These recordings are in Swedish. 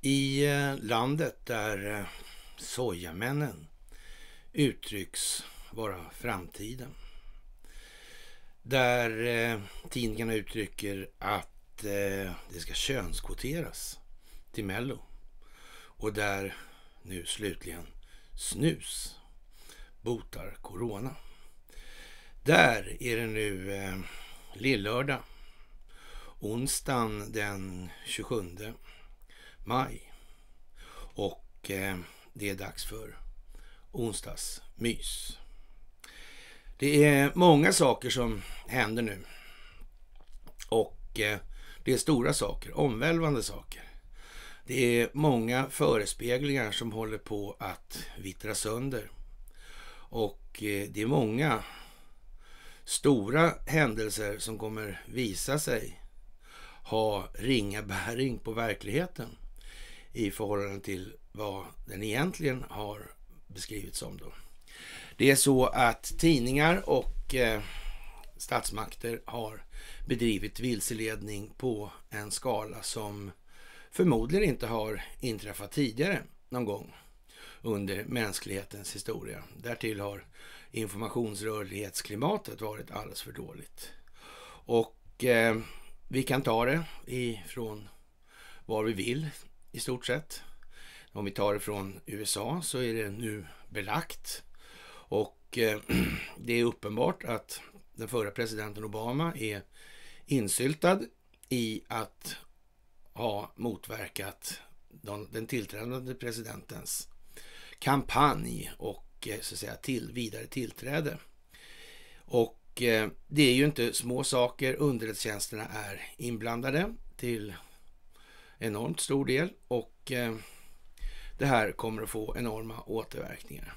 I eh, landet där eh, sojamännen uttrycks vara framtiden. Där eh, tidningarna uttrycker att det ska könskvoteras till Mello. Och där nu slutligen snus botar corona. Där är det nu eh, lillördag, onsdagen den 27 maj. Och eh, det är dags för onsdagsmys. Det är många saker som händer nu. Och eh, det är stora saker, omvälvande saker. Det är många förespeglingar som håller på att vittra sönder. Och eh, det är många stora händelser som kommer visa sig ha ringa bäring på verkligheten i förhållande till vad den egentligen har beskrivits som. Då. Det är så att tidningar och eh, statsmakter har bedrivit vilseledning på en skala som förmodligen inte har inträffat tidigare någon gång under mänsklighetens historia. Därtill har informationsrörlighetsklimatet varit alldeles för dåligt. Och eh, vi kan ta det ifrån var vi vill i stort sett. Om vi tar det från USA så är det nu belagt och eh, det är uppenbart att den förra presidenten Obama är insyltad i att ha motverkat den, tillträdande presidentens kampanj och eh, så att säga till, vidare tillträde. Och eh, det är ju inte små saker underrättelsetjänsterna är inblandade till enormt stor del och eh, det här kommer att få enorma återverkningar.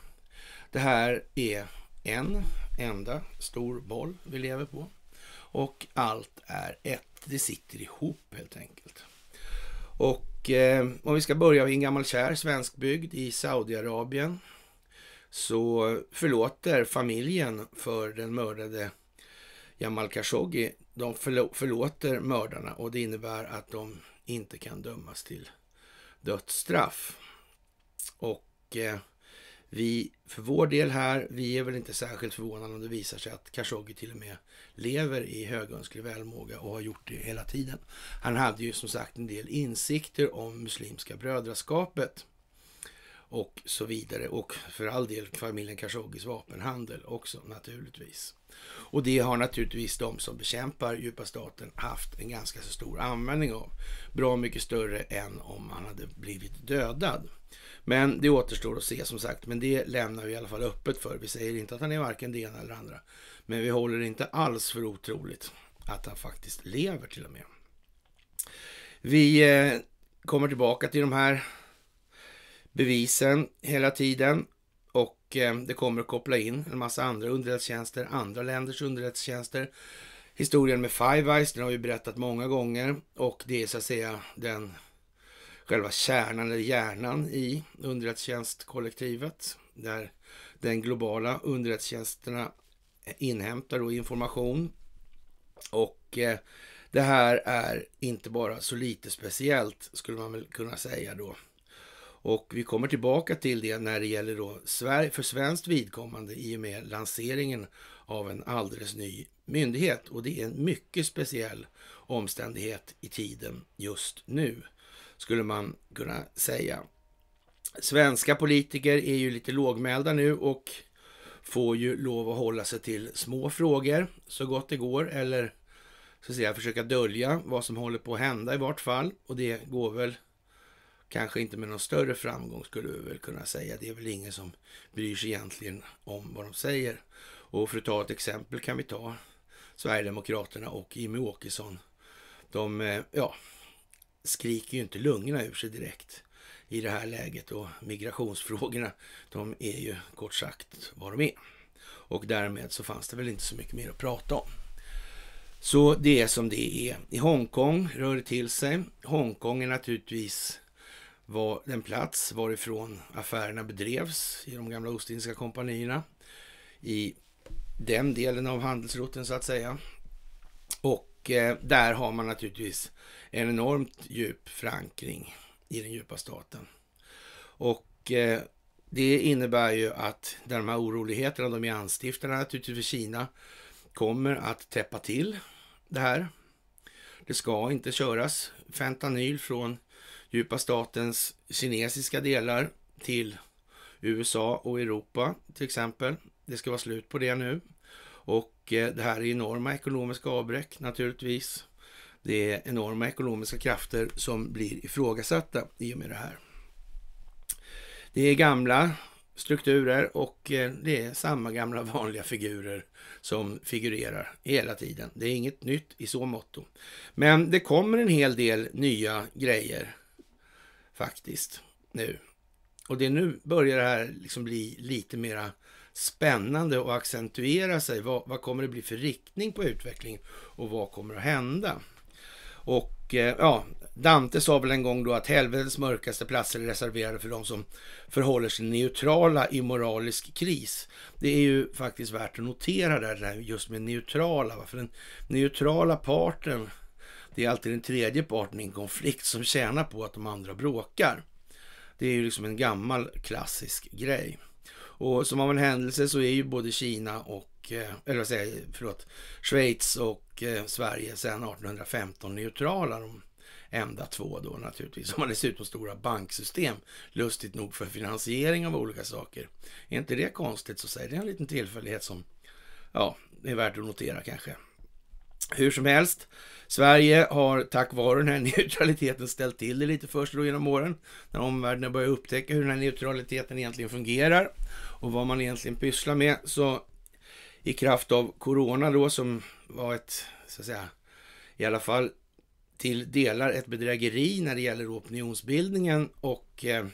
Det här är en enda stor boll vi lever på och allt är ett. Det sitter ihop helt enkelt. Och eh, om vi ska börja vid en gammal kär svensk bygd i Saudiarabien så förlåter familjen för den mördade Jamal Khashoggi, de förlåter mördarna och det innebär att de inte kan dömas till dödsstraff. Och eh, vi för vår del här, vi är väl inte särskilt förvånade om det visar sig att Khashoggi till och med lever i högönsklig välmåga och har gjort det hela tiden. Han hade ju som sagt en del insikter om Muslimska brödraskapet och så vidare. Och för all del familjen Khashoggis vapenhandel också naturligtvis. Och det har naturligtvis de som bekämpar djupa staten haft en ganska så stor användning av. Bra mycket större än om han hade blivit dödad. Men det återstår att se som sagt, men det lämnar vi i alla fall öppet för. Vi säger inte att han är varken det ena eller andra. Men vi håller inte alls för otroligt att han faktiskt lever till och med. Vi eh, kommer tillbaka till de här bevisen hela tiden och eh, det kommer att koppla in en massa andra underrättelsetjänster, andra länders underrättelsetjänster. Historien med Five Eyes, den har vi berättat många gånger och det är så att säga den själva kärnan eller hjärnan i underrättelsetjänstkollektivet där den globala underrättelsetjänsterna inhämtar då information. Och eh, det här är inte bara så lite speciellt skulle man väl kunna säga då och vi kommer tillbaka till det när det gäller då för svenskt vidkommande i och med lanseringen av en alldeles ny myndighet. Och det är en mycket speciell omständighet i tiden just nu, skulle man kunna säga. Svenska politiker är ju lite lågmälda nu och får ju lov att hålla sig till små frågor så gott det går, eller så att säga försöka dölja vad som håller på att hända i vart fall. Och det går väl kanske inte med någon större framgång skulle vi väl kunna säga. Det är väl ingen som bryr sig egentligen om vad de säger. Och för att ta ett exempel kan vi ta Sverigedemokraterna och Jimmy Åkesson. De eh, ja, skriker ju inte lungorna ur sig direkt i det här läget och migrationsfrågorna, de är ju kort sagt vad de är. Och därmed så fanns det väl inte så mycket mer att prata om. Så det är som det är. I Hongkong rör det till sig. Hongkong är naturligtvis var den plats varifrån affärerna bedrevs i de gamla Ostindiska kompanierna. I den delen av handelsrutten så att säga. Och eh, där har man naturligtvis en enormt djup förankring i den djupa staten. Och eh, det innebär ju att de här oroligheterna, de är anstiftarna naturligtvis för Kina, kommer att täppa till det här. Det ska inte köras fentanyl från djupa statens kinesiska delar till USA och Europa till exempel. Det ska vara slut på det nu. Och eh, det här är enorma ekonomiska avbräck naturligtvis. Det är enorma ekonomiska krafter som blir ifrågasatta i och med det här. Det är gamla strukturer och eh, det är samma gamla vanliga figurer som figurerar hela tiden. Det är inget nytt i så måtto. Men det kommer en hel del nya grejer faktiskt nu. Och det nu börjar det här liksom bli lite mera spännande och accentuera sig. Vad, vad, kommer det bli för riktning på utvecklingen och vad kommer att hända? Och eh, ja, Dante sa väl en gång då att helvetets mörkaste platser är reserverade för de som förhåller sig neutrala i moralisk kris. Det är ju faktiskt värt att notera där, där just med neutrala, för den neutrala parten det är alltid den tredje parten i en konflikt som tjänar på att de andra bråkar. Det är ju liksom en gammal klassisk grej. Och som av en händelse så är ju både Kina och, eh, eller vad säger jag, förlåt, Schweiz och eh, Sverige sedan 1815 neutrala. De enda två då naturligtvis. De har dessutom stora banksystem, lustigt nog, för finansiering av olika saker. Är inte det konstigt så säger det en liten tillfällighet som, ja, är värt att notera kanske. Hur som helst, Sverige har tack vare den här neutraliteten ställt till det lite för sig genom åren. När omvärlden börjar upptäcka hur den här neutraliteten egentligen fungerar och vad man egentligen pysslar med. Så i kraft av corona då som var ett, så att säga, i alla fall till delar ett bedrägeri när det gäller opinionsbildningen och eh,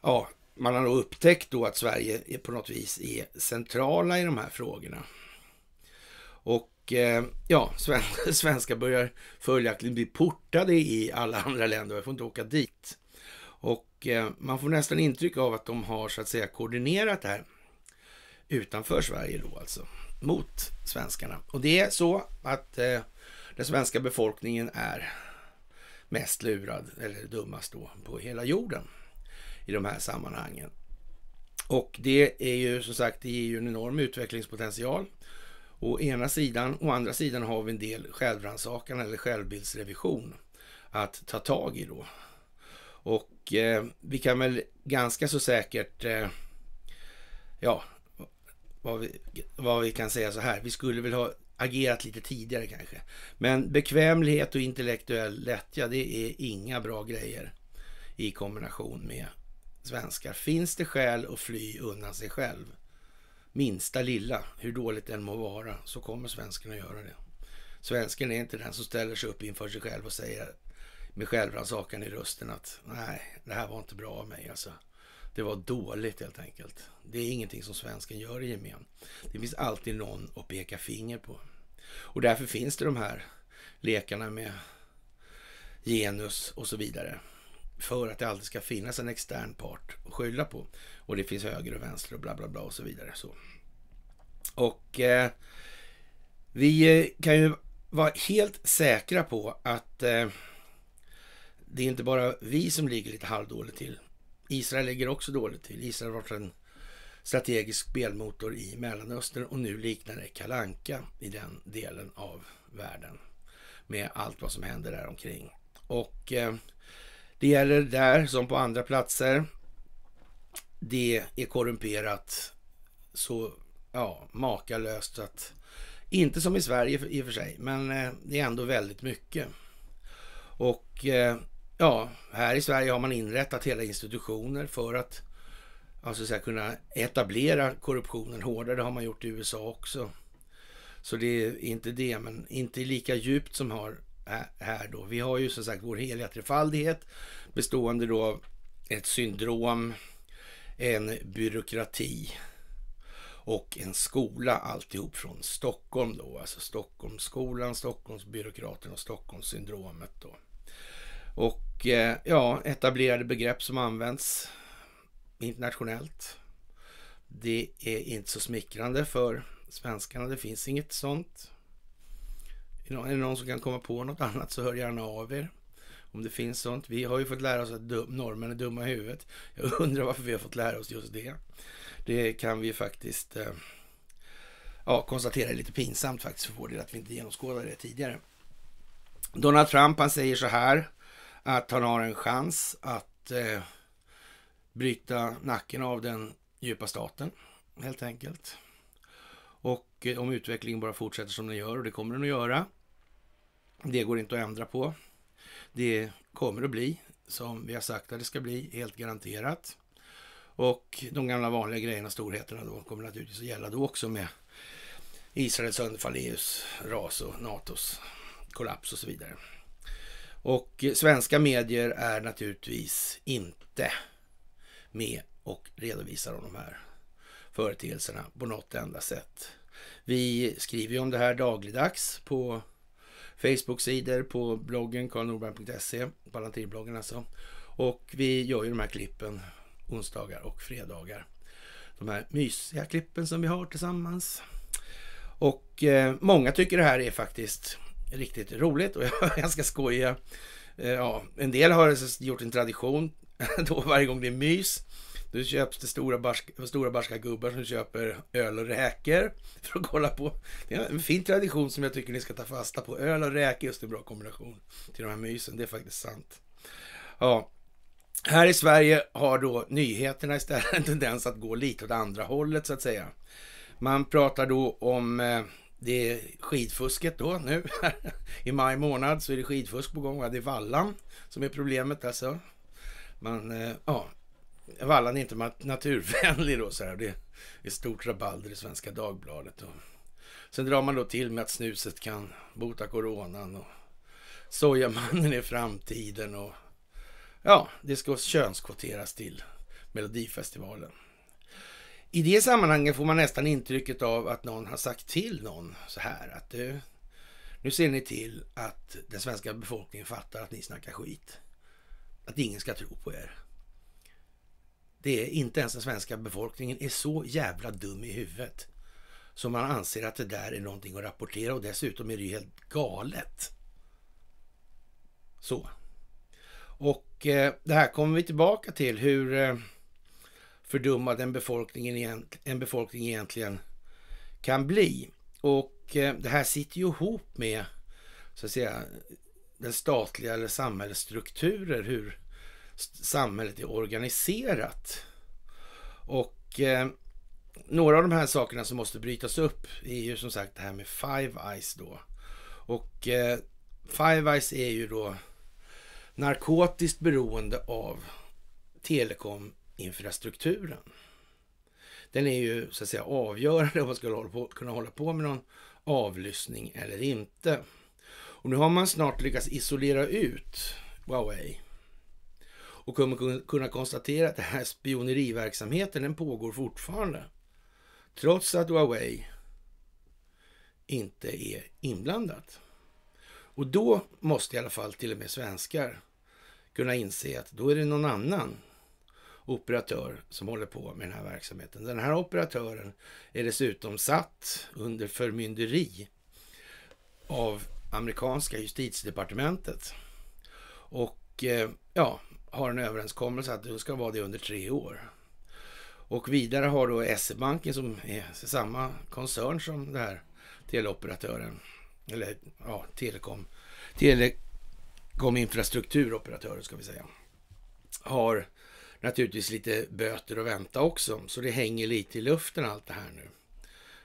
ja, man har då upptäckt då att Sverige på något vis är centrala i de här frågorna. Och Eh, ja, svenskar börjar följaktligen bli portade i alla andra länder. Jag får inte åka dit. Och eh, man får nästan intryck av att de har så att säga koordinerat det här utanför Sverige då alltså mot svenskarna. Och det är så att eh, den svenska befolkningen är mest lurad eller dummast då på hela jorden i de här sammanhangen. Och det är ju som sagt, det ger ju en enorm utvecklingspotential Å ena sidan, å andra sidan har vi en del självrannsakan eller självbildsrevision att ta tag i då. Och eh, vi kan väl ganska så säkert, eh, ja, vad vi, vad vi kan säga så här, vi skulle väl ha agerat lite tidigare kanske. Men bekvämlighet och intellektuell lättja, det är inga bra grejer i kombination med svenskar. Finns det skäl att fly undan sig själv minsta lilla, hur dåligt den må vara, så kommer svensken att göra det. Svensken är inte den som ställer sig upp inför sig själv och säger med självrannsakan i rösten att nej, det här var inte bra av mig alltså. Det var dåligt helt enkelt. Det är ingenting som svensken gör i gemen. Det finns alltid någon att peka finger på. Och därför finns det de här lekarna med genus och så vidare. För att det alltid ska finnas en extern part att skylla på. Och det finns höger och vänster och bla bla bla och så vidare. Så. Och eh, vi eh, kan ju vara helt säkra på att eh, det är inte bara vi som ligger lite halvdåligt till. Israel ligger också dåligt till. Israel har varit en strategisk spelmotor i Mellanöstern och nu liknar det Kalanka i den delen av världen med allt vad som händer där omkring. Och eh, det gäller där som på andra platser det är korrumperat så ja, makalöst att inte som i Sverige i och för sig, men eh, det är ändå väldigt mycket. Och eh, ja, här i Sverige har man inrättat hela institutioner för att alltså, kunna etablera korruptionen hårdare. Det har man gjort i USA också. Så det är inte det, men inte lika djupt som har här då. Vi har ju som sagt vår heliga trefaldighet bestående då av ett syndrom en byråkrati och en skola alltihop från Stockholm då. Alltså Stockholmsskolan, Stockholmsbyråkraterna och Stockholmssyndromet då. Och eh, ja, etablerade begrepp som används internationellt. Det är inte så smickrande för svenskarna. Det finns inget sånt. Är det någon som kan komma på något annat så hör gärna av er. Om det finns sånt. Vi har ju fått lära oss att norrmän är dumma i huvudet. Jag undrar varför vi har fått lära oss just det. Det kan vi faktiskt eh, ja, konstatera är lite pinsamt faktiskt för vår del att vi inte genomskådade det tidigare. Donald Trump han säger så här att han har en chans att eh, bryta nacken av den djupa staten helt enkelt. Och eh, om utvecklingen bara fortsätter som den gör och det kommer den att göra. Det går inte att ändra på. Det kommer att bli som vi har sagt att det ska bli, helt garanterat. Och de gamla vanliga grejerna, storheterna då, kommer naturligtvis att gälla då också med Israels sönderfall, EUs ras och NATOs kollaps och så vidare. Och svenska medier är naturligtvis inte med och redovisar om de här företeelserna på något enda sätt. Vi skriver ju om det här dagligdags på Facebook-sidor på bloggen karlnorberg.se, Palantirbloggen alltså. Och vi gör ju de här klippen onsdagar och fredagar. De här mysiga klippen som vi har tillsammans. Och eh, många tycker det här är faktiskt riktigt roligt och jag ganska skojiga. Eh, ja, en del har gjort en tradition då varje gång det är mys då köps det stora barska, stora barska gubbar som köper öl och räkor för att kolla på. Det är en fin tradition som jag tycker ni ska ta fasta på. Öl och räkor är just en bra kombination till de här mysen. Det är faktiskt sant. Ja, här i Sverige har då nyheterna istället en tendens att gå lite åt andra hållet så att säga. Man pratar då om eh, det skidfusket då nu. I maj månad så är det skidfusk på gång. det är vallan som är problemet alltså. Man, eh, ja, Wallan är inte naturvänlig då. Så här. Det är stort rabalder i Svenska Dagbladet. Och sen drar man då till med att snuset kan bota coronan och sojamannen är framtiden och ja, det ska könskvoteras till Melodifestivalen. I det sammanhanget får man nästan intrycket av att någon har sagt till någon så här att du, nu ser ni till att den svenska befolkningen fattar att ni snackar skit. Att ingen ska tro på er. Det är inte ens den svenska befolkningen är så jävla dum i huvudet så man anser att det där är någonting att rapportera och dessutom är det ju helt galet. Så. Och eh, det här kommer vi tillbaka till, hur eh, fördummad en befolkning, en befolkning egentligen kan bli. Och eh, det här sitter ju ihop med, så att säga, den statliga eller samhällsstrukturer, hur samhället är organiserat. Och eh, några av de här sakerna som måste brytas upp är ju som sagt det här med Five Eyes då. Och eh, Five Eyes är ju då narkotiskt beroende av telekominfrastrukturen. Den är ju så att säga avgörande om man ska hålla på, kunna hålla på med någon avlyssning eller inte. Och nu har man snart lyckats isolera ut Huawei och kommer kunna konstatera att den här spioneriverksamheten den pågår fortfarande. Trots att Huawei inte är inblandat. Och då måste i alla fall till och med svenskar kunna inse att då är det någon annan operatör som håller på med den här verksamheten. Den här operatören är dessutom satt under förmynderi av amerikanska justitiedepartementet. Och eh, ja, har en överenskommelse att det ska vara det under tre år. Och vidare har då SE-banken som är samma koncern som den här teleoperatören, eller ja, telekom, telekominfrastrukturoperatören ska vi säga, har naturligtvis lite böter att vänta också. Så det hänger lite i luften allt det här nu.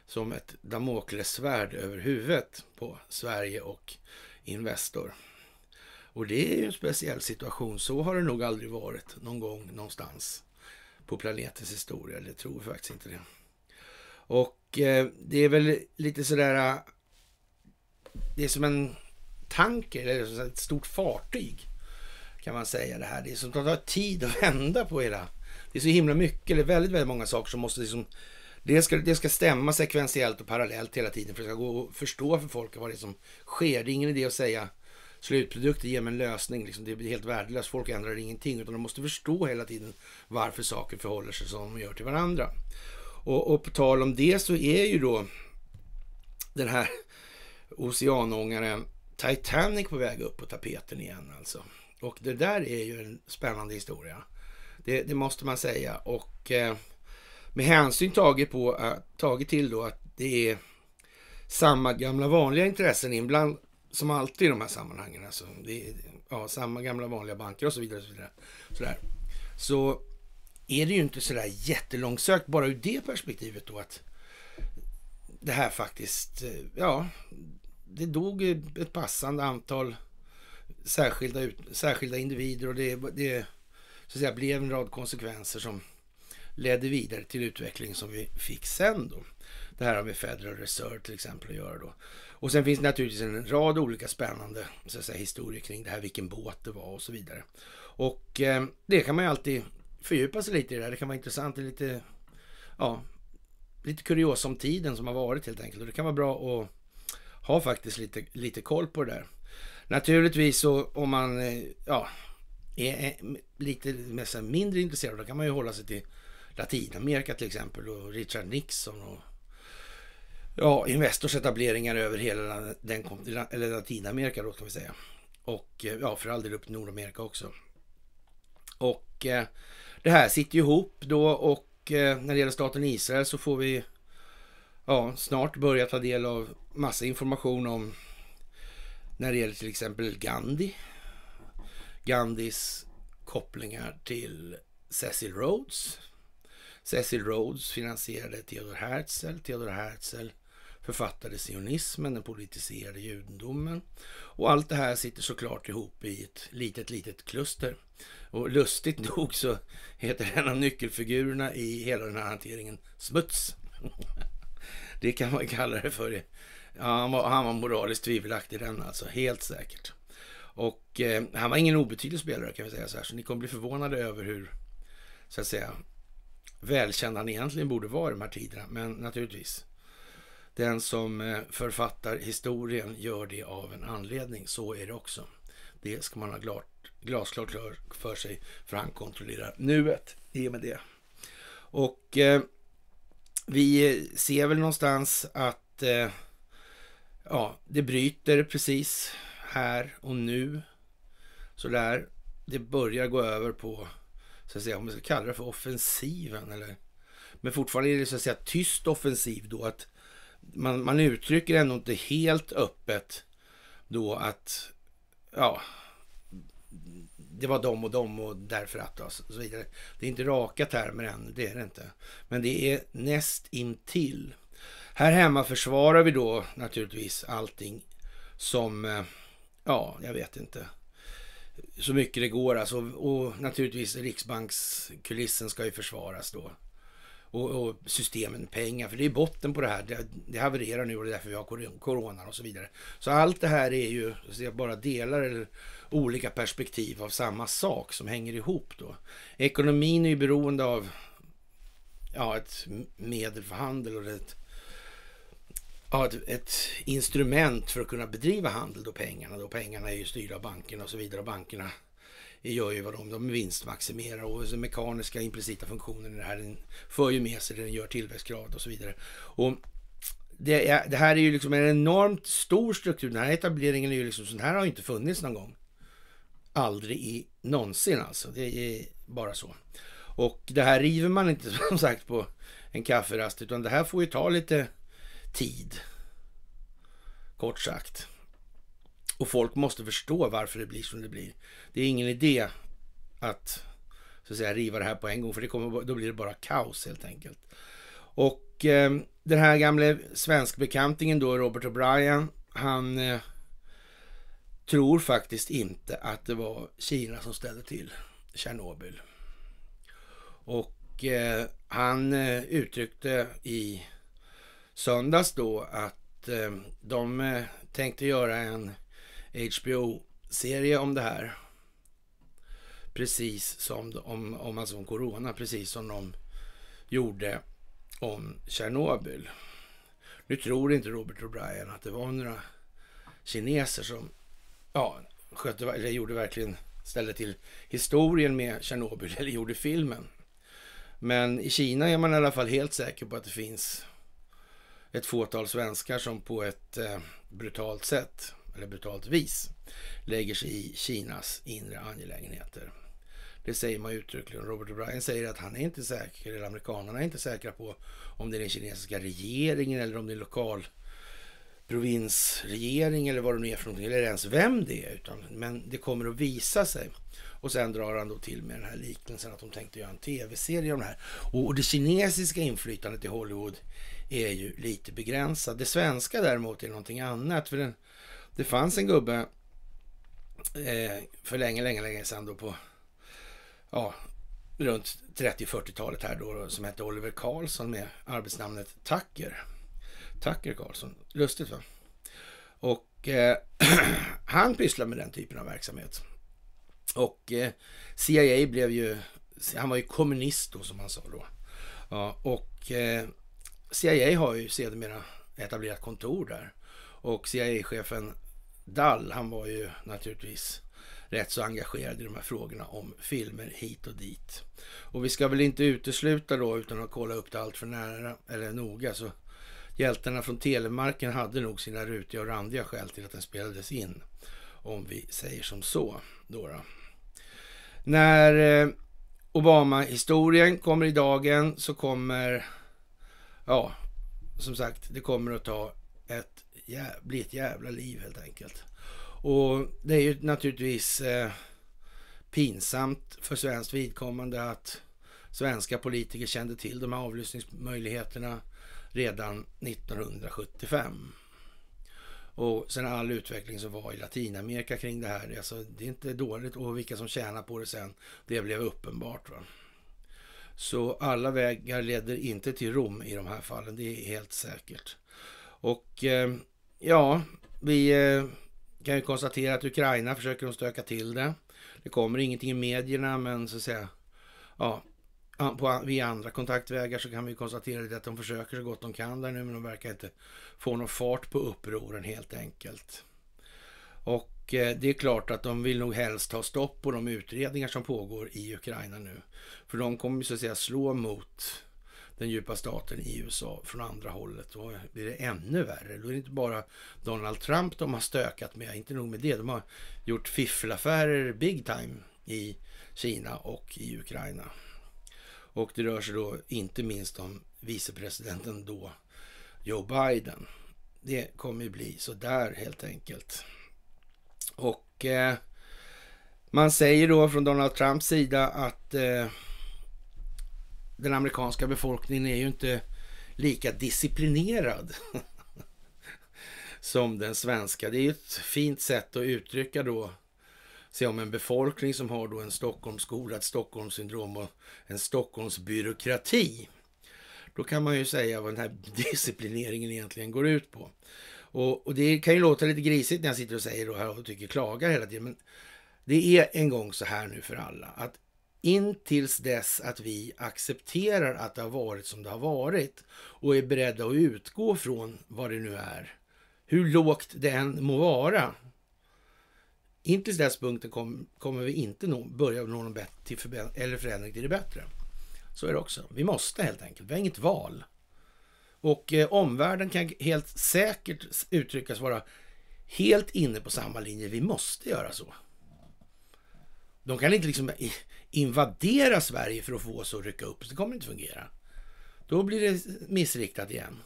Som ett damoklessvärd över huvudet på Sverige och Investor. Och det är ju en speciell situation. Så har det nog aldrig varit någon gång någonstans på planetens historia. Det tror vi faktiskt inte det. Och eh, det är väl lite sådär... Eh, det är som en tanker, eller ett stort fartyg kan man säga det här. Det är som att ta tid att vända på hela... Det är så himla mycket, eller väldigt, väldigt många saker som måste liksom... Det ska, det ska stämma sekventiellt och parallellt hela tiden för att det ska gå att förstå för folk vad det är som sker. Det är ingen idé att säga slutprodukter mig en lösning. Liksom, det blir helt värdelöst. Folk ändrar ingenting utan de måste förstå hela tiden varför saker förhåller sig som de gör till varandra. Och, och på tal om det så är ju då den här oceanångaren Titanic på väg upp på tapeten igen alltså. Och det där är ju en spännande historia. Det, det måste man säga. Och eh, med hänsyn taget, på, äh, taget till då att det är samma gamla vanliga intressen inbland, som alltid i de här sammanhangen, alltså, det är, ja, samma gamla vanliga banker och så vidare. Och så, vidare sådär. så är det ju inte sådär jättelångsökt bara ur det perspektivet då att det här faktiskt, eh, ja, det dog ett passande antal särskilda, ut, särskilda individer och det, det så att säga, blev en rad konsekvenser som ledde vidare till utveckling som vi fick sen då. Det här har med Federal Reserve till exempel att göra då. Och sen finns det naturligtvis en rad olika spännande så att säga, historier kring det här, vilken båt det var och så vidare. Och eh, det kan man ju alltid fördjupa sig lite i det här. Det kan vara intressant, det lite, ja, lite kurios om tiden som har varit helt enkelt. Och det kan vara bra att ha faktiskt lite, lite koll på det där. Naturligtvis så om man eh, ja, är lite mindre intresserad, då kan man ju hålla sig till Latinamerika till exempel och Richard Nixon och ja, Investors etableringar över hela den, eller Latinamerika då kan vi säga. Och eh, ja, för all del upp till Nordamerika också. Och eh, det här sitter ju ihop då och eh, när det gäller staten Israel så får vi ja, snart börja ta del av massa information om när det gäller till exempel Gandhi. Gandhis kopplingar till Cecil Rhodes. Cecil Rhodes finansierade Theodor Herzl. Theodor Herzl författade sionismen, den politiserade judendomen. Och allt det här sitter såklart ihop i ett litet, litet kluster. Och lustigt nog så heter en av nyckelfigurerna i hela den här hanteringen Smuts. Det kan man kalla det för. Ja, han, var, han var moraliskt tvivelaktig den alltså, helt säkert. Och eh, han var ingen obetydlig spelare kan vi säga så här, så ni kommer bli förvånade över hur, så att säga, välkänd han egentligen borde vara i de här tiderna. Men naturligtvis, den som eh, författar historien gör det av en anledning. Så är det också. Det ska man ha glart, glasklart för sig, för han kontrollerar nuet i och med det. Och eh, vi ser väl någonstans att eh, ja, det bryter precis här och nu. Så där, det börjar gå över på, så att säga, om man ska kalla det för offensiven eller men fortfarande är det så att säga tyst offensiv då att man, man uttrycker ändå inte helt öppet då att ja, det var de och de och därför att och så vidare. Det är inte raka termer än, det är det inte. Men det är näst intill. Här hemma försvarar vi då naturligtvis allting som, eh, ja, jag vet inte, så mycket det går alltså. Och naturligtvis Riksbankskulissen ska ju försvaras då och, och systemen med pengar. För det är botten på det här. Det, det havererar nu och det är därför vi har coronan och så vidare. Så allt det här är ju så bara delar eller olika perspektiv av samma sak som hänger ihop då. Ekonomin är ju beroende av ja, ett medel för handel och ett, ja, ett, ett, instrument för att kunna bedriva handel då pengarna. Då pengarna är ju styrda av bankerna och så vidare. Och bankerna gör ju vad de, de vinstmaximerar och den mekaniska implicita funktionen i det här den för ju med sig det den gör tillväxtgrad och så vidare. Och det, är, det här är ju liksom en enormt stor struktur. Den här etableringen är ju liksom, sån här har inte funnits någon gång. Aldrig i någonsin alltså. Det är bara så. Och det här river man inte som sagt på en kafferast utan det här får ju ta lite tid. Kort sagt. Och folk måste förstå varför det blir som det blir. Det är ingen idé att, så att säga, riva det här på en gång, för det kommer, då blir det bara kaos helt enkelt. Och eh, den här gamle svenskbekantingen då, Robert O'Brien, han eh, tror faktiskt inte att det var Kina som ställde till Tjernobyl. Och eh, han eh, uttryckte i söndags då att eh, de eh, tänkte göra en HBO-serie om det här. Precis som om, om alltså om corona, precis som de gjorde om Tjernobyl. Nu tror inte Robert O'Brien att det var några kineser som ja, skötte, eller gjorde verkligen ställde till historien med Tjernobyl eller gjorde filmen. Men i Kina är man i alla fall helt säker på att det finns ett fåtal svenskar som på ett eh, brutalt sätt eller brutalt vis lägger sig i Kinas inre angelägenheter. Det säger man uttryckligen. Robert O'Brien säger att han är inte säker, eller amerikanerna är inte säkra på om det är den kinesiska regeringen eller om det är lokal provinsregering eller vad det nu är för någonting, eller ens vem det är. Utan, men det kommer att visa sig. Och sen drar han då till med den här liknelsen att de tänkte göra en tv-serie om det här. Och, det kinesiska inflytandet i Hollywood är ju lite begränsat. Det svenska däremot är någonting annat. För den det fanns en gubbe eh, för länge, länge, länge sedan då på ja, runt 30-40-talet här då som hette Oliver Karlsson med arbetsnamnet Tucker. Tacker Karlsson. Lustigt va? Och eh, han pysslade med den typen av verksamhet. Och eh, CIA blev ju, han var ju kommunist då som han sa då. Ja, och eh, CIA har ju sedermera etablerat kontor där. Och CIA-chefen Dall, han var ju naturligtvis rätt så engagerad i de här frågorna om filmer hit och dit. Och vi ska väl inte utesluta då, utan att kolla upp det allt för nära eller noga, så hjältarna från Telemarken hade nog sina rutiga och randiga skäl till att den spelades in. Om vi säger som så. Då, då. När eh, Obama-historien kommer i dagen så kommer, ja, som sagt, det kommer att ta ett jävla, bli ett jävla liv helt enkelt. Och det är ju naturligtvis eh, pinsamt för svenskt vidkommande att svenska politiker kände till de här avlyssningsmöjligheterna redan 1975. Och sen all utveckling som var i Latinamerika kring det här. Alltså, det är inte dåligt och vilka som tjänar på det sen, det blev uppenbart. Va? Så alla vägar leder inte till Rom i de här fallen, det är helt säkert. Och eh, Ja, vi eh, kan ju konstatera att Ukraina försöker de stöka till det. Det kommer ingenting i medierna, men så att säga, ja, på, via andra kontaktvägar så kan vi konstatera att de försöker så gott de kan där nu, men de verkar inte få någon fart på upproren helt enkelt. Och eh, det är klart att de vill nog helst ta stopp på de utredningar som pågår i Ukraina nu. För de kommer så att säga slå mot den djupa staten i USA från andra hållet. Då blir det ännu värre. Då är det inte bara Donald Trump de har stökat med, inte nog med det. De har gjort fiffelaffärer big time i Kina och i Ukraina. Och det rör sig då inte minst om vicepresidenten då, Joe Biden. Det kommer ju bli sådär helt enkelt. Och eh, man säger då från Donald Trumps sida att eh, den amerikanska befolkningen är ju inte lika disciplinerad som den svenska. Det är ju ett fint sätt att uttrycka då sig om en befolkning som har då en Stockholmsskola, ett Stockholmssyndrom och en Stockholmsbyråkrati. Då kan man ju säga vad den här disciplineringen egentligen går ut på. Och, och det kan ju låta lite grisigt när jag sitter och säger då här och tycker klagar hela tiden, men det är en gång så här nu för alla att intills dess att vi accepterar att det har varit som det har varit och är beredda att utgå från vad det nu är, hur lågt det än må vara. Intills dess punkten kom, kommer vi inte nå, börja nå någon till eller förändring till det bättre. Så är det också. Vi måste helt enkelt, vi har inget val. Och eh, omvärlden kan helt säkert uttryckas vara helt inne på samma linje. Vi måste göra så. De kan inte liksom invadera Sverige för att få oss att rycka upp. Så det kommer inte fungera. Då blir det missriktat igen.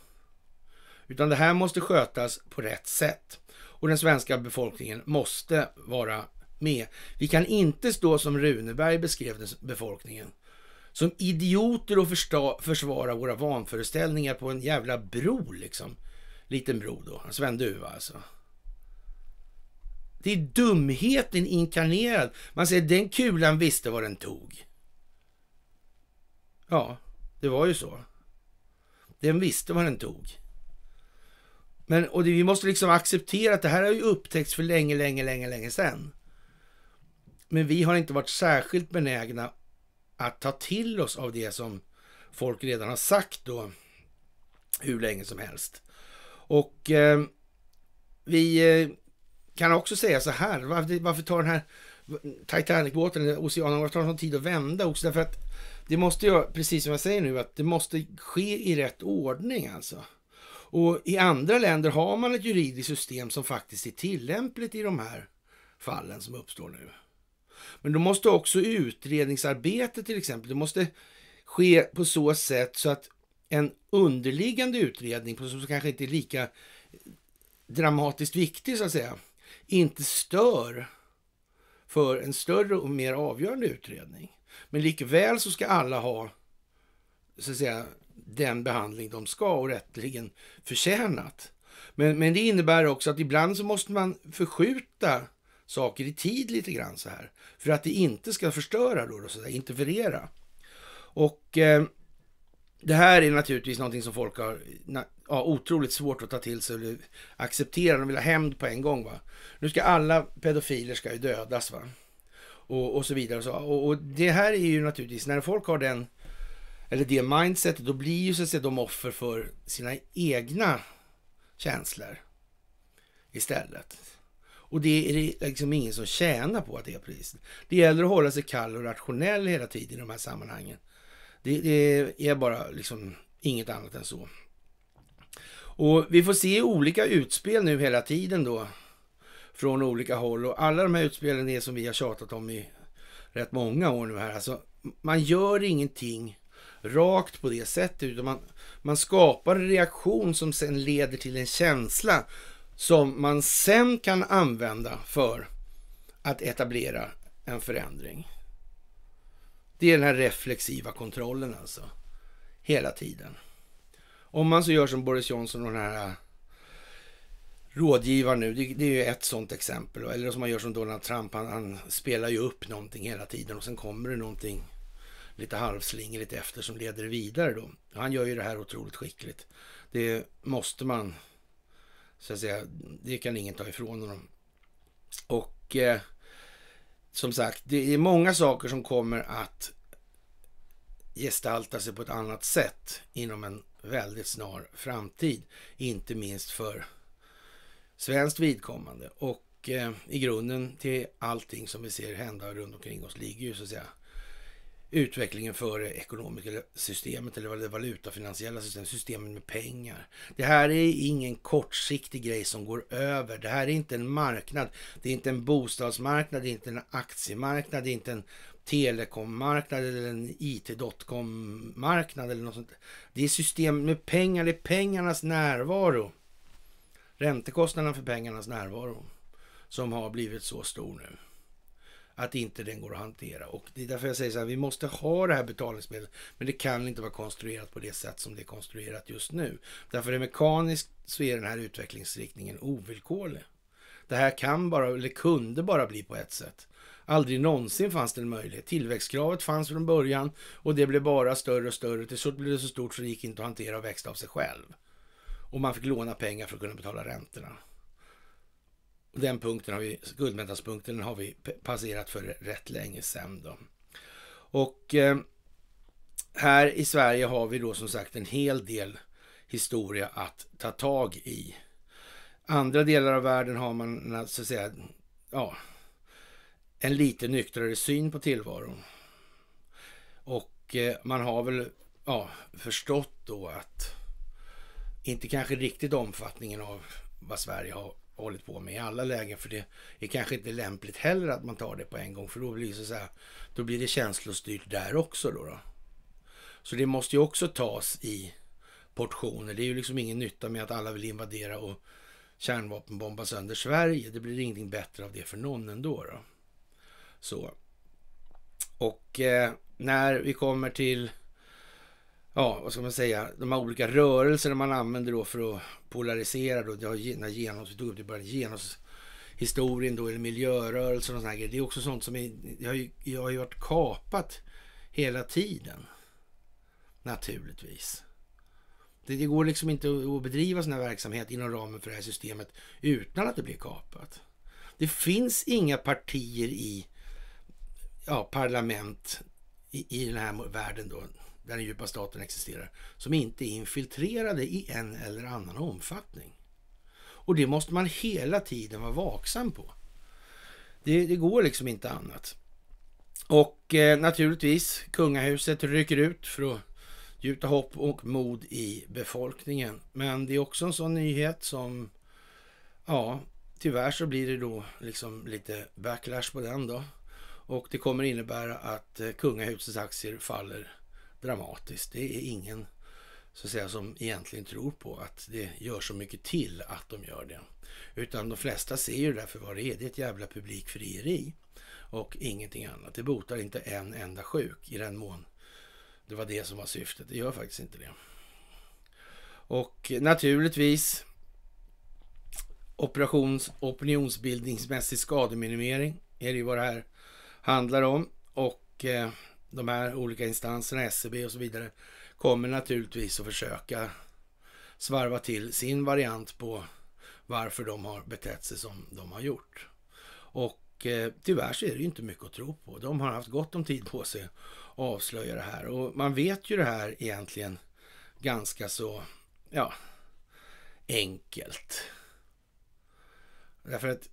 Utan det här måste skötas på rätt sätt. Och den svenska befolkningen måste vara med. Vi kan inte stå som Runeberg beskrev befolkningen. Som idioter och första, försvara våra vanföreställningar på en jävla bro liksom. Liten bro då. Sven Duva alltså. Det är dumheten inkarnerad. Man säger den kulan visste vad den tog. Ja, det var ju så. Den visste vad den tog. Men, och det, vi måste liksom acceptera att det här har ju upptäckts för länge, länge, länge, länge sedan. Men vi har inte varit särskilt benägna att ta till oss av det som folk redan har sagt då hur länge som helst. Och eh, vi eh, kan också säga så här, varför, varför tar den här Titanic-båten, oceanen, varför tar den sån tid att vända också? Därför att det måste ju, precis som jag säger nu, att det måste ske i rätt ordning alltså. Och i andra länder har man ett juridiskt system som faktiskt är tillämpligt i de här fallen som uppstår nu. Men då måste också utredningsarbetet till exempel, det måste ske på så sätt så att en underliggande utredning, som kanske inte är lika dramatiskt viktig så att säga, inte stör för en större och mer avgörande utredning. Men likväl så ska alla ha så att säga, den behandling de ska och rättligen förtjänat. Men, men det innebär också att ibland så måste man förskjuta saker i tid lite grann så här. För att det inte ska förstöra då, då så där, interferera. Och eh, det här är naturligtvis någonting som folk har ja, otroligt svårt att ta till sig eller acceptera. De vill ha hämnd på en gång. Va? Nu ska alla pedofiler ska ju dödas. Va? Och, och så vidare. Och, så. Och, och, det här är ju naturligtvis, när folk har den, eller det mindsetet, då blir ju så att säga, de offer för sina egna känslor istället. Och det är det liksom ingen som tjänar på att det är priset. Det gäller att hålla sig kall och rationell hela tiden i de här sammanhangen. Det, det är bara liksom inget annat än så. Och vi får se olika utspel nu hela tiden då från olika håll och alla de här utspelen är som vi har tjatat om i rätt många år nu här. Alltså, man gör ingenting rakt på det sättet utan man, man skapar en reaktion som sen leder till en känsla som man sen kan använda för att etablera en förändring. Det är den här reflexiva kontrollen alltså. Hela tiden. Om man så gör som Boris Johnson och den här äh, rådgivaren nu, det, det, är ju ett sånt exempel. Eller som man gör som Donald Trump, han, han, spelar ju upp någonting hela tiden och sen kommer det någonting lite halvslingrigt efter som leder vidare då. Han gör ju det här otroligt skickligt. Det måste man, så att säga, det kan ingen ta ifrån honom. Och eh, som sagt, det är många saker som kommer att gestalta sig på ett annat sätt inom en väldigt snar framtid. Inte minst för svenskt vidkommande. Och eh, i grunden till allting som vi ser hända runt omkring oss ligger ju så att säga utvecklingen för ekonomiska systemet eller det valutafinansiella systemet, systemet med pengar. Det här är ingen kortsiktig grej som går över. Det här är inte en marknad. Det är inte en bostadsmarknad, det är inte en aktiemarknad, det är inte en telekommarknad eller en it.com-marknad eller något sånt. Det är systemet med pengar, det är pengarnas närvaro. Räntekostnaderna för pengarnas närvaro som har blivit så stor nu att inte den går att hantera. Och det är därför jag säger så här, vi måste ha det här betalningsmedlet, men det kan inte vara konstruerat på det sätt som det är konstruerat just nu. Därför är mekaniskt så är den här utvecklingsriktningen ovillkorlig. Det här kan bara, eller kunde bara bli på ett sätt. Aldrig någonsin fanns det en möjlighet. Tillväxtkravet fanns från början och det blev bara större och större. Till slut blev det så stort så det gick inte att hantera och växte av sig själv. Och man fick låna pengar för att kunna betala räntorna den punkten har vi, guldmättaspunkten har vi passerat för rätt länge sedan då. Och eh, här i Sverige har vi då som sagt en hel del historia att ta tag i. Andra delar av världen har man eh, så att säga, ja, en lite nyktrare syn på tillvaron. Och eh, man har väl ja, förstått då att inte kanske riktigt omfattningen av vad Sverige har hållit på med i alla lägen. För det är kanske inte lämpligt heller att man tar det på en gång. För då blir det, så här, då blir det känslostyrt där också. Då, då. Så det måste ju också tas i portioner. Det är ju liksom ingen nytta med att alla vill invadera och kärnvapenbomba sönder Sverige. Det blir ingenting bättre av det för någon ändå. Då. Så. Och eh, när vi kommer till ja, vad ska man säga, de här olika rörelserna man använder då för att polarisera då, ja, när genus, vi tog upp det i genushistorien då, eller miljörörelsen och sådana grejer. Det är också sånt som är, jag, har ju, jag har ju varit kapat hela tiden. Naturligtvis. Det, det går liksom inte att bedriva sån här verksamhet inom ramen för det här systemet utan att det blir kapat. Det finns inga partier i ja, parlament i, i den här världen då där den djupa staten existerar, som inte är infiltrerade i en eller annan omfattning. Och det måste man hela tiden vara vaksam på. Det, det går liksom inte annat. Och eh, naturligtvis, kungahuset rycker ut för att gjuta hopp och mod i befolkningen. Men det är också en sån nyhet som, ja, tyvärr så blir det då liksom lite backlash på den då. Och det kommer innebära att eh, kungahusets aktier faller dramatiskt. Det är ingen så att säga, som egentligen tror på att det gör så mycket till att de gör det. Utan de flesta ser ju därför vad det är. Det är ett jävla publikfrieri och ingenting annat. Det botar inte en enda sjuk i den mån det var det som var syftet. Det gör faktiskt inte det. Och naturligtvis operations, opinionsbildningsmässig skademinimering är det ju vad det här handlar om. Och eh, de här olika instanserna, SCB e och så vidare, kommer naturligtvis att försöka svarva till sin variant på varför de har betett sig som de har gjort. Och eh, tyvärr så är det ju inte mycket att tro på. De har haft gott om tid på sig att avslöja det här. Och man vet ju det här egentligen ganska så, ja, enkelt. Därför att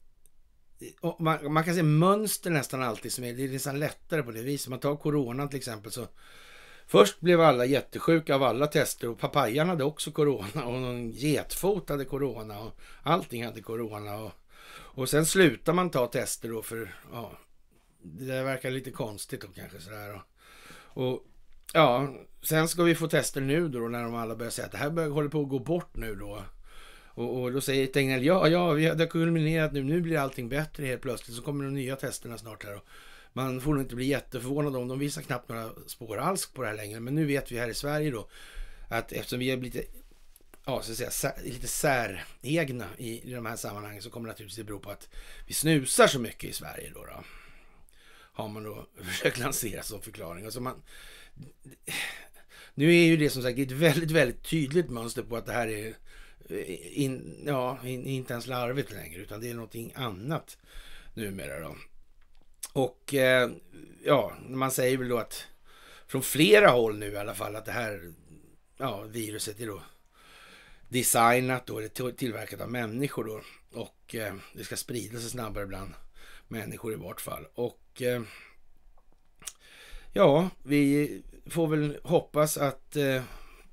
man, man, kan se mönster nästan alltid som är, det är nästan lättare på det viset. man tar Corona till exempel så först blev alla jättesjuka av alla tester och papayan hade också corona och någon getfot hade corona och allting hade corona. Och, och sen slutar man ta tester då för, ja, det där verkar lite konstigt då kanske sådär. Och, och ja, sen ska vi få tester nu då när de alla börjar säga att det här håller på att gå bort nu då. Och, och då säger Tegnell, ja, ja, vi, det har kulminerat nu, nu blir allting bättre helt plötsligt, så kommer de nya testerna snart här. Och man får nog inte bli jätteförvånad om de visar knappt några spår alls på det här längre, men nu vet vi här i Sverige då att eftersom vi är lite, ja, så att säga, lite säregna i, i de här sammanhangen så kommer det naturligtvis bero på att vi snusar så mycket i Sverige då. då har man då försökt lansera som förklaring. Alltså man, nu är ju det som sagt ett väldigt, väldigt tydligt mönster på att det här är Eh, in, ja, in, inte ens larvigt längre, utan det är någonting annat numera. Då. Och eh, ja, man säger väl då att från flera håll nu i alla fall att det här ja, viruset är då designat då, eller tillverkat av människor då. Och eh, det ska sprida sig snabbare bland människor i vart fall. Och eh, ja, vi får väl hoppas att eh,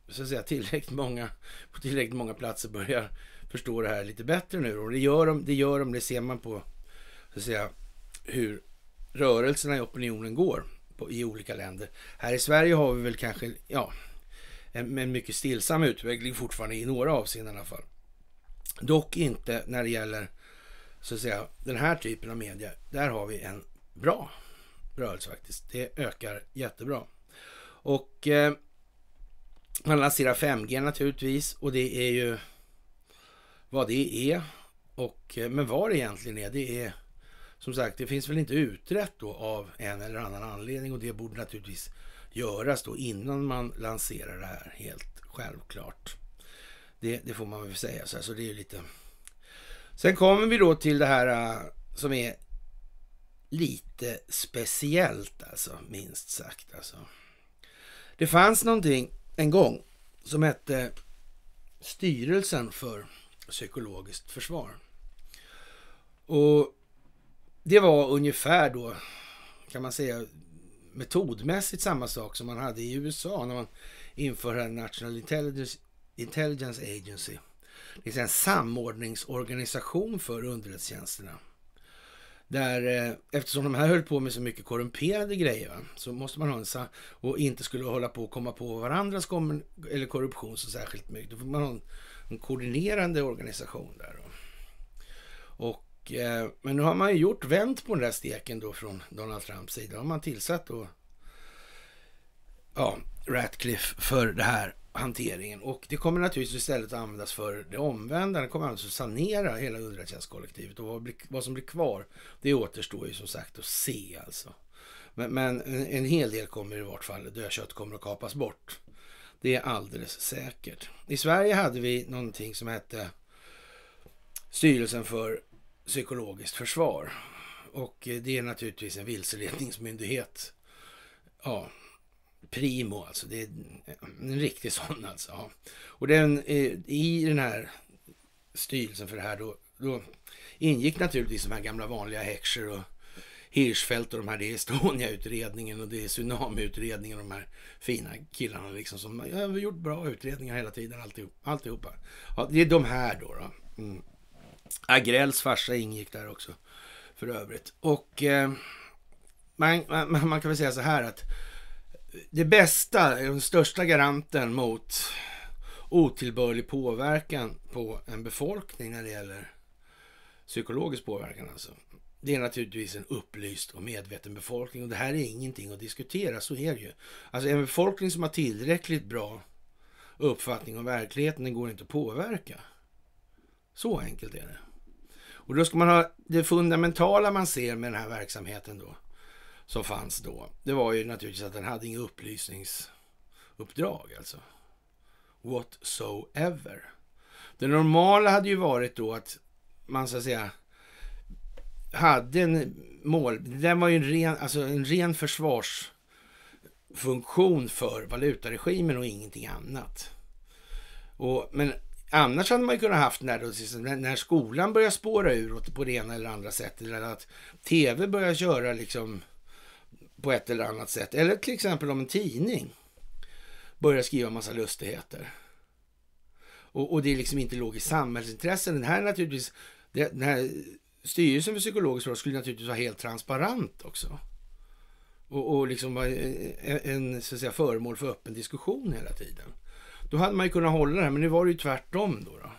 så att säga, tillräckligt många på tillräckligt många platser börjar förstå det här lite bättre nu. Och det gör de, det, gör de, det ser man på så att säga, hur rörelserna i opinionen går på, i olika länder. Här i Sverige har vi väl kanske ja, en, en mycket stillsam utveckling fortfarande i några avseenden i alla fall. Dock inte när det gäller så att säga, den här typen av media. Där har vi en bra rörelse faktiskt. Det ökar jättebra. Och eh, man lanserar 5G naturligtvis och det är ju vad det är. Och, eh, men vad det egentligen är, det är som sagt, det finns väl inte utrett då av en eller annan anledning och det borde naturligtvis göras då innan man lanserar det här, helt självklart. Det, det får man väl säga så, här, så det är lite... Sen kommer vi då till det här eh, som är lite speciellt alltså, minst sagt alltså. Det fanns någonting en gång som hette Styrelsen för psykologiskt försvar. Och det var ungefär då, kan man säga, metodmässigt samma sak som man hade i USA när man införde National Intelligence, Intelligence Agency. Det är en samordningsorganisation för underrättelsetjänsterna. Där, eh, eftersom de här höll på med så mycket korrumperade grejer, va? så måste man ha en och inte skulle hålla på och komma på varandras eller korruption så särskilt mycket. Då får man ha en, en koordinerande organisation där. Då. Och, eh, men nu har man ju gjort, vänt på den där steken då från Donald Trumps sida. Då har man tillsatt då, ja, Ratcliffe för det här hanteringen. Och det kommer naturligtvis istället att användas för det omvända. Det kommer alltså att sanera hela underrättelsetjänstkollektivet och vad, blir, vad, som blir kvar, det återstår ju som sagt att se alltså. Men, men en, en, hel del kommer i vart fall, dödkött kommer att kapas bort. Det är alldeles säkert. I Sverige hade vi någonting som hette Styrelsen för psykologiskt försvar. Och eh, det är naturligtvis en vilseledningsmyndighet. Ja, primo alltså. Det är en riktig sån alltså. Ja. Och den, eh, i den här styrelsen för det här då, då ingick naturligtvis de här gamla vanliga Heckscher och Hirschfeldt och de här, det är Estonia-utredningen och det är tsunamiutredningen och de här fina killarna liksom som ja, har gjort bra utredningar hela tiden, alltihop, alltihopa. Ja, det är de här då. då. Mm. Agrells farsa ingick där också för övrigt. Och eh, man, man, man, kan väl säga så här att det bästa, den största garanten mot otillbörlig påverkan på en befolkning när det gäller psykologisk påverkan alltså. Det är naturligtvis en upplyst och medveten befolkning och det här är ingenting att diskutera, så är det ju. Alltså en befolkning som har tillräckligt bra uppfattning om verkligheten, den går inte att påverka. Så enkelt är det. Och då ska man ha det fundamentala man ser med den här verksamheten då som fanns då, det var ju naturligtvis att den hade inget upplysningsuppdrag alltså. Whatsoever. Det normala hade ju varit då att man så att säga hade en mål, den var ju en ren, alltså en ren försvarsfunktion för valutaregimen och ingenting annat. Och, men annars hade man ju kunnat haft när, då, när skolan börjar spåra ur på det ena eller andra sättet eller att tv börjar köra liksom på ett eller annat sätt. Eller till exempel om en tidning börjar skriva massa lustigheter. Och, och det är liksom inte logiskt samhällsintresse. Den här naturligtvis, den här styrelsen för psykologisk råd skulle naturligtvis vara helt transparent också. Och, och liksom vara en, så att säga, föremål för öppen diskussion hela tiden. Då hade man ju kunnat hålla det här, men nu var det ju tvärtom då. då.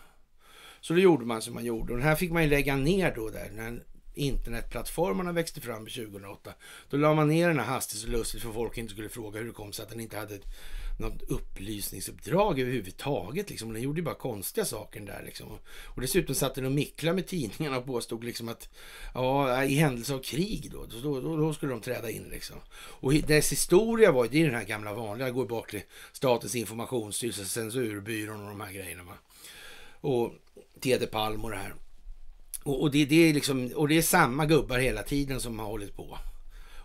Så då gjorde man som man gjorde. Och den här fick man ju lägga ner då där, den internetplattformarna växte fram 2008. Då la man ner den här hastigt och lustigt för folk inte skulle fråga hur det kom sig att den inte hade något upplysningsuppdrag överhuvudtaget. Liksom. den gjorde ju bara konstiga saker där. Liksom. Och dessutom satt den och micklade med tidningarna och påstod liksom att ja, i händelse av krig då, då, då, då skulle de träda in. Liksom. Och dess historia var ju, det är den här gamla vanliga, går bak till Statens informationsstyrelse, Censurbyrån och de här grejerna. Va? Och Tede Palm och det här. Och, och, det, det är liksom, och det är samma gubbar hela tiden som har hållit på.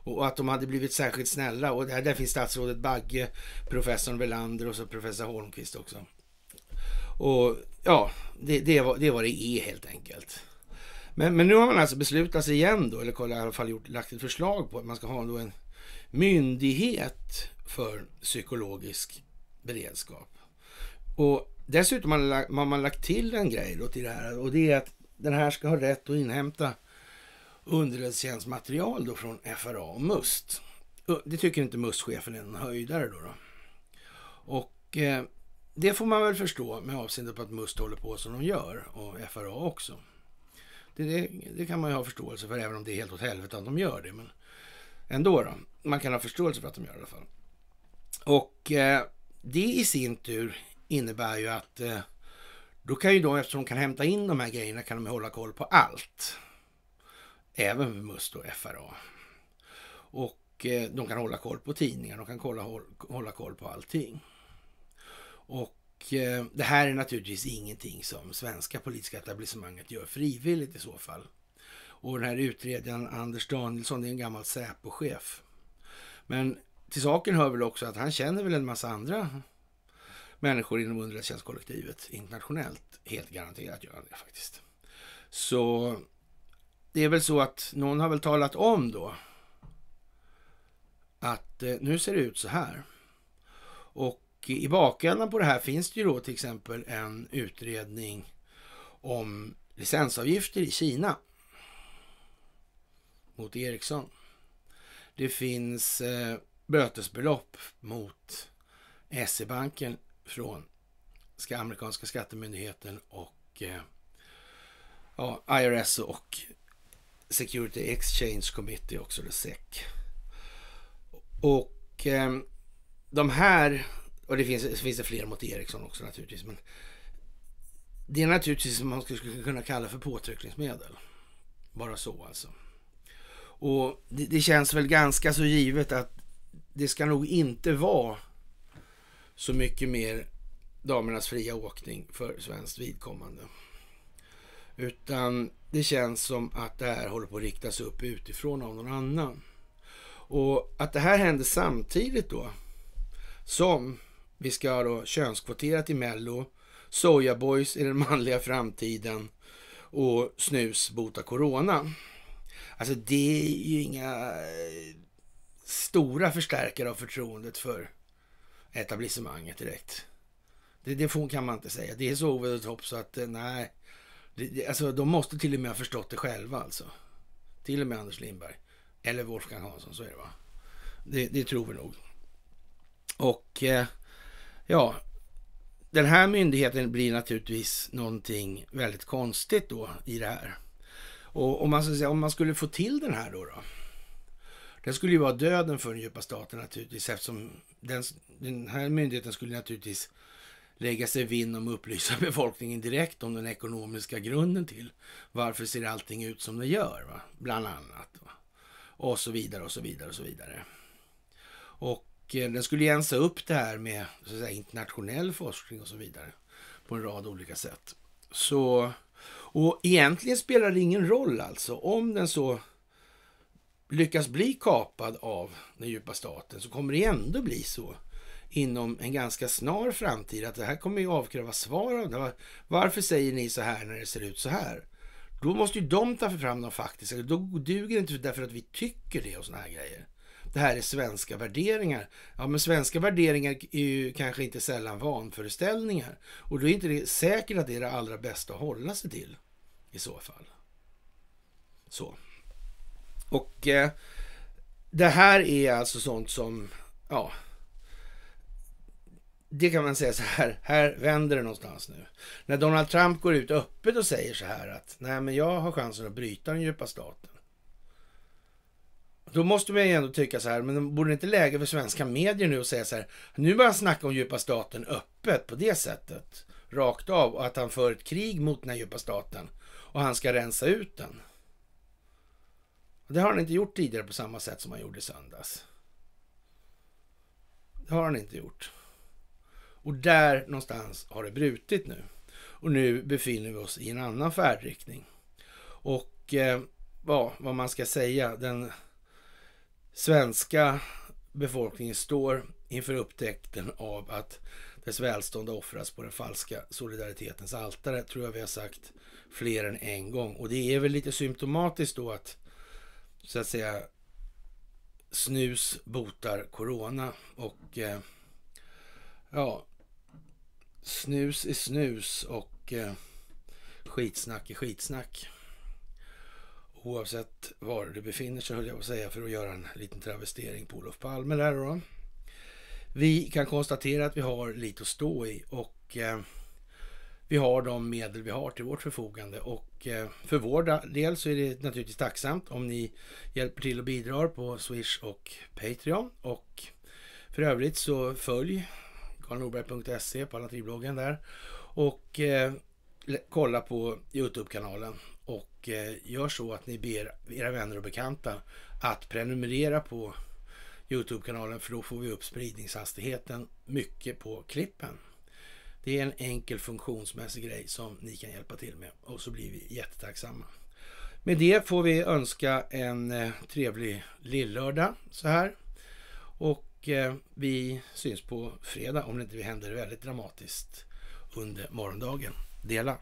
Och att de hade blivit särskilt snälla. Och där, där finns statsrådet Bagge, professorn Velander och så professor Holmqvist också. Och ja, det, det, är, vad, det är det är helt enkelt. Men, men nu har man alltså beslutat sig igen då, eller i alla fall gjort, lagt ett förslag på att man ska ha då en myndighet för psykologisk beredskap. Och dessutom har man, lagt, man har lagt till en grej då till det här och det är att den här ska ha rätt att inhämta underrättelsetjänstmaterial då från FRA och MUST. Det tycker inte MUST-chefen är en höjdare då. då. Och eh, det får man väl förstå med avseende på att MUST håller på som de gör och FRA också. Det, det, det, kan man ju ha förståelse för även om det är helt åt helvete att de gör det. Men ändå då. Man kan ha förståelse för att de gör det i alla fall. Och eh, det i sin tur innebär ju att eh, då kan ju de, eftersom de kan hämta in de här grejerna, kan de hålla koll på allt. Även Must och FRA. Och eh, de kan hålla koll på tidningar, de kan kolla, hålla, koll på allting. Och eh, det här är naturligtvis ingenting som svenska politiska etablissemanget gör frivilligt i så fall. Och den här utredaren Anders Danielsson, det är en gammal Säpo-chef. Men till saken hör väl också att han känner väl en massa andra människor inom underrättelsetjänstkollektivet internationellt. Helt garanterat gör han det faktiskt. Så det är väl så att någon har väl talat om då att eh, nu ser det ut så här. Och i bakändan på det här finns det ju då till exempel en utredning om licensavgifter i Kina mot Ericsson. Det finns eh, bötesbelopp mot SE-banken från amerikanska skattemyndigheten och eh, ja, IRS och Security Exchange Committee också, eller SEC. Och eh, de här, och det finns, finns det fler mot Ericsson också naturligtvis, men det är naturligtvis som man skulle kunna kalla för påtryckningsmedel. Bara så alltså. Och det, det känns väl ganska så givet att det ska nog inte vara så mycket mer damernas fria åkning för svenskt vidkommande. Utan det känns som att det här håller på att riktas upp utifrån av någon annan. Och att det här händer samtidigt då som vi ska då könskvotera till Mello, Sojaboys i den manliga framtiden och snus botar corona. Alltså det är ju inga stora förstärkare av förtroendet för etablissemanget direkt. Det, det kan man inte säga. Det är så over the top så att eh, nej. Det, alltså, de måste till och med ha förstått det själva alltså. Till och med Anders Lindberg. Eller Wolfgang Hansson, så är det va? Det, det tror vi nog. Och eh, ja, den här myndigheten blir naturligtvis någonting väldigt konstigt då i det här. Och om man, säga, om man skulle få till den här då, då den skulle ju vara döden för den djupa staten naturligtvis eftersom den, den här myndigheten skulle naturligtvis lägga sig vinn om att upplysa befolkningen direkt om den ekonomiska grunden till varför ser allting ut som det gör, va? bland annat. Va? Och så vidare och så vidare och så vidare. Och eh, den skulle jänsa upp det här med så att säga, internationell forskning och så vidare på en rad olika sätt. Så, och egentligen spelar det ingen roll alltså om den så lyckas bli kapad av den djupa staten så kommer det ändå bli så inom en ganska snar framtid att det här kommer ju avkräva svar av det. Varför säger ni så här när det ser ut så här? Då måste ju de ta fram de faktiska, då duger det inte därför att vi tycker det och såna här grejer. Det här är svenska värderingar. Ja, men svenska värderingar är ju kanske inte sällan vanföreställningar och då är inte det säkert att det är det allra bästa att hålla sig till i så fall. Så. Och eh, det här är alltså sånt som, ja, det kan man säga så här, här vänder det någonstans nu. När Donald Trump går ut öppet och säger så här att nej men jag har chansen att bryta den djupa staten. Då måste man ju ändå tycka så här, men borde det inte läge för svenska medier nu att säga så här, nu börjar han snacka om djupa staten öppet på det sättet, rakt av, och att han för ett krig mot den här djupa staten och han ska rensa ut den. Det har han inte gjort tidigare på samma sätt som han gjorde i söndags. Det har han inte gjort. Och där någonstans har det brutit nu. Och nu befinner vi oss i en annan färdriktning. Och eh, ja, vad man ska säga, den svenska befolkningen står inför upptäckten av att dess välstånd offras på den falska solidaritetens altare, tror jag vi har sagt fler än en gång. Och det är väl lite symptomatiskt då att så att säga snus botar corona och eh, ja, snus är snus och eh, skitsnack är skitsnack. Oavsett var du befinner sig höll jag på att säga för att göra en liten travestering på Olof Palme där då. Vi kan konstatera att vi har lite att stå i och eh, vi har de medel vi har till vårt förfogande. Och eh, för vår del så är det naturligtvis tacksamt om ni hjälper till och bidrar på Swish och Patreon. Och för övrigt så följ karlnorberg.se på alternativbloggen där. Och eh, kolla på Youtube-kanalen. Och eh, gör så att ni ber era vänner och bekanta att prenumerera på Youtube-kanalen för då får vi upp spridningshastigheten mycket på klippen. Det är en enkel funktionsmässig grej som ni kan hjälpa till med och så blir vi jättetacksamma. Med det får vi önska en eh, trevlig lillördag så här. Och eh, vi syns på fredag om det inte händer väldigt dramatiskt under morgondagen. Dela!